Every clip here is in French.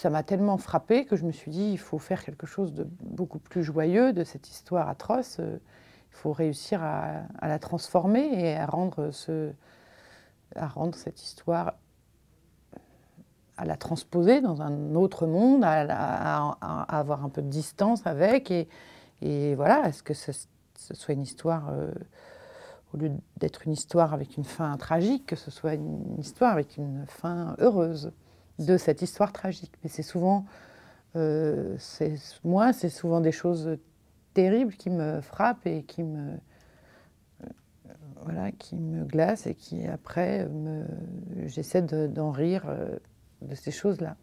ça m'a tellement frappée que je me suis dit, il faut faire quelque chose de beaucoup plus joyeux de cette histoire atroce. Euh, il faut réussir à, la transformer et à rendre, ce, à rendre cette histoire, à la transposer dans un autre monde, à, avoir un peu de distance avec. Et, et voilà, est-ce que ce, soit une histoire... Euh, au lieu d'être une histoire avec une fin tragique, que ce soit une histoire avec une fin heureuse de cette histoire tragique. Mais c'est souvent, euh, moi, c'est souvent des choses terribles qui me frappent et qui me, voilà, qui me glacent et qui après, j'essaie d'en rire euh, de ces choses-là.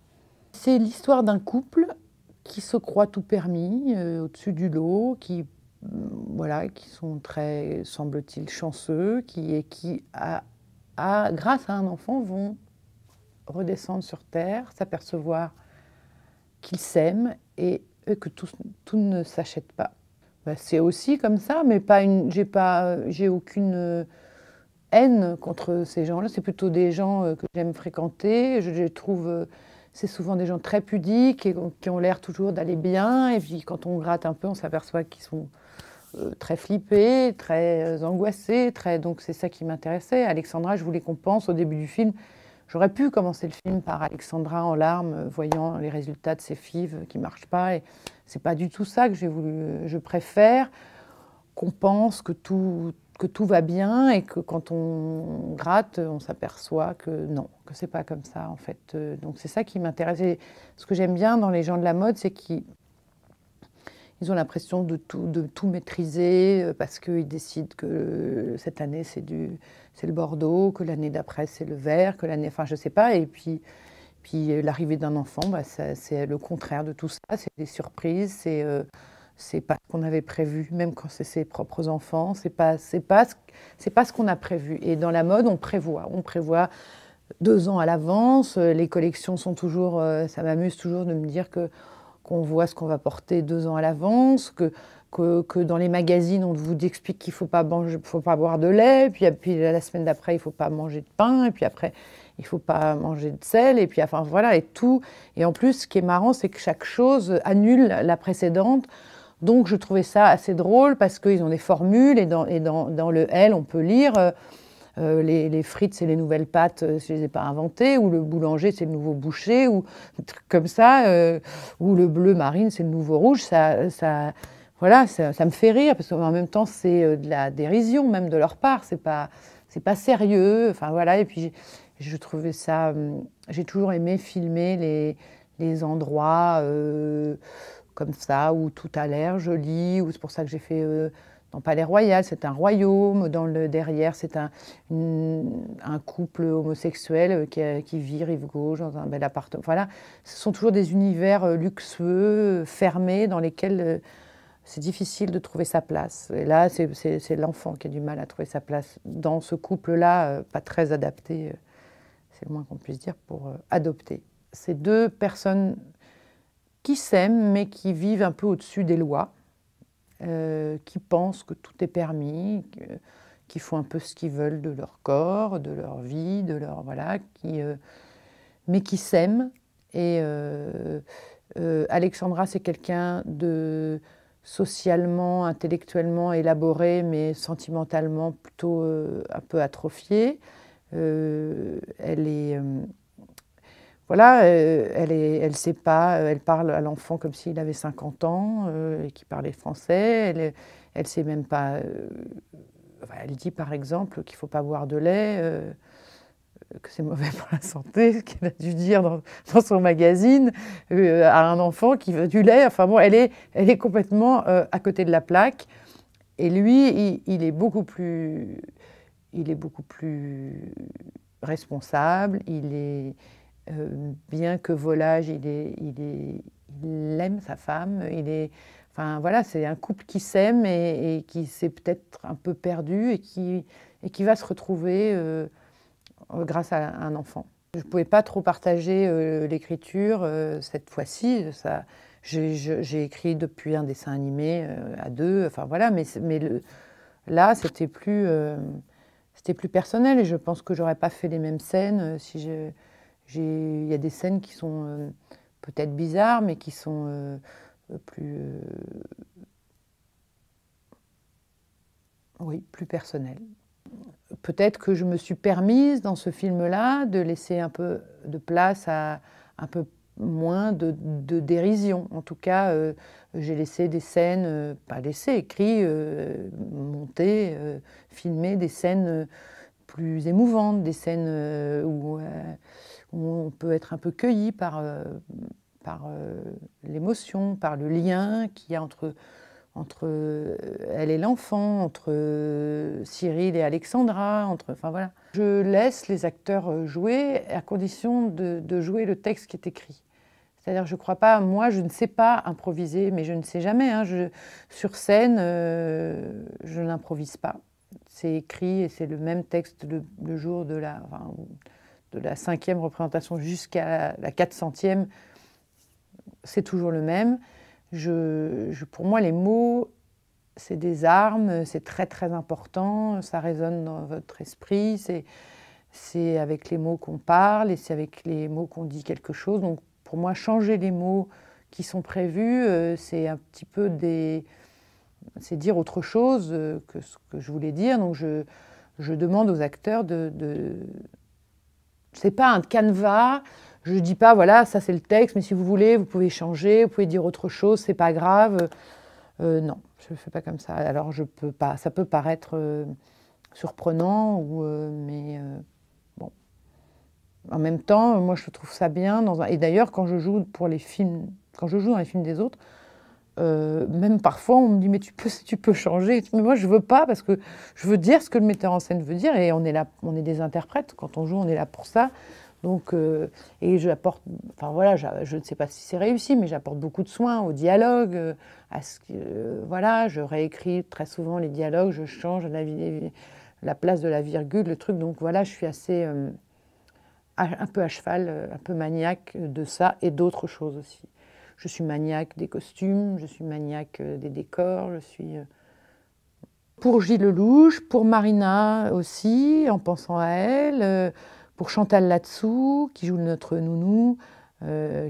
C'est l'histoire d'un couple qui se croit tout permis, euh, au-dessus du lot, qui mm, voilà, qui sont très, semble-t-il, chanceux, qui, et qui, grâce à un enfant, vont redescendre sur Terre, s'apercevoir qu'ils s'aiment et que tout, ne s'achète pas. Bah, c'est aussi comme ça, mais pas une, j'ai euh, aucune euh, haine contre ces gens-là. C'est plutôt des gens euh, que j'aime fréquenter. Je, les trouve, c'est souvent des gens très pudiques et qui ont l'air toujours d'aller bien. Et puis quand on gratte un peu, on s'aperçoit qu'ils sont très flippés, très angoissés, Donc c'est ça qui m'intéressait. Alexandra, je voulais qu'on pense au début du film J'aurais pu commencer le film par Alexandra en larmes, euh, voyant les résultats de ses fives qui ne marchent pas. Et n'est pas du tout ça que j'ai voulu. Euh, je préfère qu'on pense que tout, que tout va bien et que quand on gratte, on s'aperçoit que non, que c'est pas comme ça en fait. Euh, donc c'est ça qui m'intéresse. ce que j'aime bien dans les gens de la mode, c'est qu'ils ils ont l'impression de tout, de tout maîtriser euh, parce qu'ils décident que euh, cette année c'est du, c'est le Bordeaux, que l'année d'après c'est le vert, que l'année, enfin je sais pas. Et puis, puis euh, l'arrivée d'un enfant, bah, c'est le contraire de tout ça. C'est des surprises, c'est c'est pas ce qu'on avait prévu, même quand c'est ses propres enfants, c'est pas c'est pas c'est pas ce qu'on a prévu. Et dans la mode, on prévoit, on prévoit deux ans à l'avance. Les collections sont toujours, ça m'amuse toujours de me dire que qu'on voit ce qu'on va porter deux ans à l'avance, que, dans les magazines, on vous explique qu'il ne faut, pas faut pas boire de lait, puis, puis la semaine d'après, il ne faut pas manger de pain, et puis après, il ne faut pas manger de sel, et puis enfin voilà, et tout. Et en plus, ce qui est marrant, c'est que chaque chose annule la précédente. Donc je trouvais ça assez drôle parce qu'ils ont des formules, et dans, le L, on peut lire. Euh, euh, les, frites, c'est les nouvelles pâtes, euh, je ne les ai pas inventées, ou le boulanger, c'est le nouveau boucher, ou comme ça, euh, ou le bleu marine, c'est le nouveau rouge. Ça, voilà, ça, me fait rire, parce qu'en même temps, c'est de la dérision, même de leur part. C'est pas, pas sérieux. Enfin, voilà, et puis je trouvais ça. Hum, j'ai toujours aimé filmer les, endroits comme ça, où tout a l'air joli, ou c'est pour ça que j'ai fait dans Palais Royal, c'est un royaume. Dans le derrière, c'est un, un, couple homosexuel euh, euh, qui, vit rive gauche dans un bel appartement. Voilà, ce sont toujours des univers euh, luxueux, fermés, dans lesquels c'est difficile de trouver sa place. Et là, c'est l'enfant qui a du mal à trouver sa place dans ce couple-là, pas très adapté, c'est le moins qu'on puisse dire, pour adopter. Ces deux personnes qui s'aiment, mais qui vivent un peu au-dessus des lois euh, qui pensent que tout est permis, qui font un peu ce qu'ils veulent de leur corps, de leur vie, de leur voilà, qui, euh, mais qui s'aiment. Et euh, Alexandra, c'est quelqu'un de socialement, intellectuellement élaboré, mais sentimentalement plutôt un peu atrophié. elle est voilà, euh, elle ne elle sait pas, euh, elle parle à l'enfant comme s'il avait 50 ans euh, et qu'il parlait français. Elle ne sait même pas. elle dit par exemple qu'il ne faut pas boire de lait, que c'est mauvais pour la santé, ce qu'elle a dû dire dans, dans son magazine à un enfant qui veut du lait. Enfin bon, elle est, est complètement à côté de la plaque. Et lui, il, il est beaucoup plus. Il est beaucoup plus responsable, il est euh, bien que Volage, il, aime sa femme, il est, enfin voilà, c'est un couple qui s'aime et, qui s'est peut-être un peu perdu et qui, va se retrouver euh, grâce à un enfant. Je ne pouvais pas trop partager euh, l'écriture cette fois-ci. J'ai écrit depuis un dessin animé à deux, enfin voilà, mais, là, c'était plus, personnel et je pense que j'aurais pas fait les mêmes scènes si je il y a des scènes qui sont euh, peut-être bizarres, mais qui sont euh, plus. Euh, oui, plus personnelles. Peut-être que je me suis permise dans ce film-là de laisser un peu de place à un peu moins de, dérision. En tout cas, j'ai laissé des scènes, pas laissé, écrit, montées, monté, des scènes plus émouvantes, des scènes euh, euh, où, on peut être un peu cueilli par, euh, par l'émotion, par le lien qu'il y a entre, entre elle et l'enfant, entre Cyril et Alexandra, entre, enfin voilà. Je laisse les acteurs jouer à condition de, jouer le texte qui est écrit. C'est-à-dire, je ne crois pas, moi, je ne sais pas improviser, mais je ne sais jamais. Hein, sur scène, je n'improvise pas c'est écrit et c'est le même texte le, jour de la, de la cinquième représentation jusqu'à la 400e, c'est toujours le même. Je, pour moi, les mots, c'est des armes, c'est très très important, ça résonne dans votre esprit, c'est avec les mots qu'on parle et c'est avec les mots qu'on dit quelque chose. Donc pour moi, changer les mots qui sont prévus, euh, c'est un petit peu des c'est dire autre chose euh, que ce que je voulais dire. Donc je, je demande aux acteurs de... de... C'est pas un canevas, je dis pas, voilà, ça c'est le texte, mais si vous voulez, vous pouvez changer, vous pouvez dire autre chose, c'est pas grave. Euh, non, je ne fais pas comme ça. Alors je peux pas, ça peut paraître euh, surprenant, ou, mais bon. En même temps, moi je trouve ça bien. Dans Et d'ailleurs, quand je joue pour les films, quand je joue dans les films des autres, euh, même parfois, on me dit mais tu peux, tu peux changer. Mais moi, je veux pas parce que je veux dire ce que le metteur en scène veut dire et on est là, on est des interprètes. Quand on joue, on est là pour ça. Donc, euh, et j'apporte, enfin voilà, je ne sais pas si c'est réussi, mais j'apporte beaucoup de soins au dialogue, euh, à ce que, voilà, je réécris très souvent les dialogues, je change la, la, place de la virgule, le truc. Donc voilà, je suis assez un peu à cheval, un peu maniaque de ça et d'autres choses aussi je suis maniaque des costumes, je suis maniaque euh, des décors, je suis... Euh, pour Gilles Lelouch, pour Marina aussi, en pensant à elle, euh, pour Chantal Latsou, qui joue notre nounou,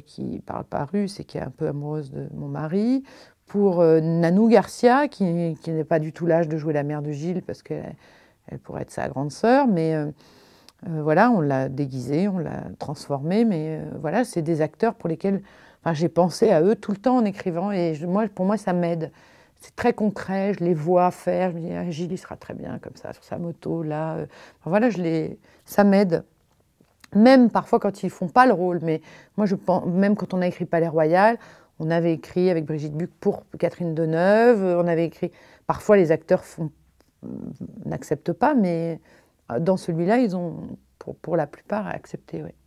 qui parle pas russe et qui est un peu amoureuse de mon mari, pour Nanou Garcia, qui, n'est pas du tout l'âge de jouer la mère de Gilles, parce qu'elle elle pourrait être sa grande sœur, mais... voilà, on l'a déguisé, on l'a transformé, mais voilà, c'est des acteurs pour lesquels Enfin, j'ai pensé à eux tout le temps en écrivant et moi, pour moi, ça m'aide. C'est très concret, je les vois faire. Je me dis, ah, Gilles, il sera très bien comme ça, sur sa moto, là. Euh. voilà, je les... ça m'aide. Même parfois quand ils ne font pas le rôle, mais moi, je pense, même quand on a écrit Palais Royal, on avait écrit avec Brigitte Buc pour Catherine Deneuve, euh, on avait écrit. Parfois, les acteurs font... Euh, n'acceptent pas, mais dans celui-là, ils ont, pour, la plupart, accepté. oui.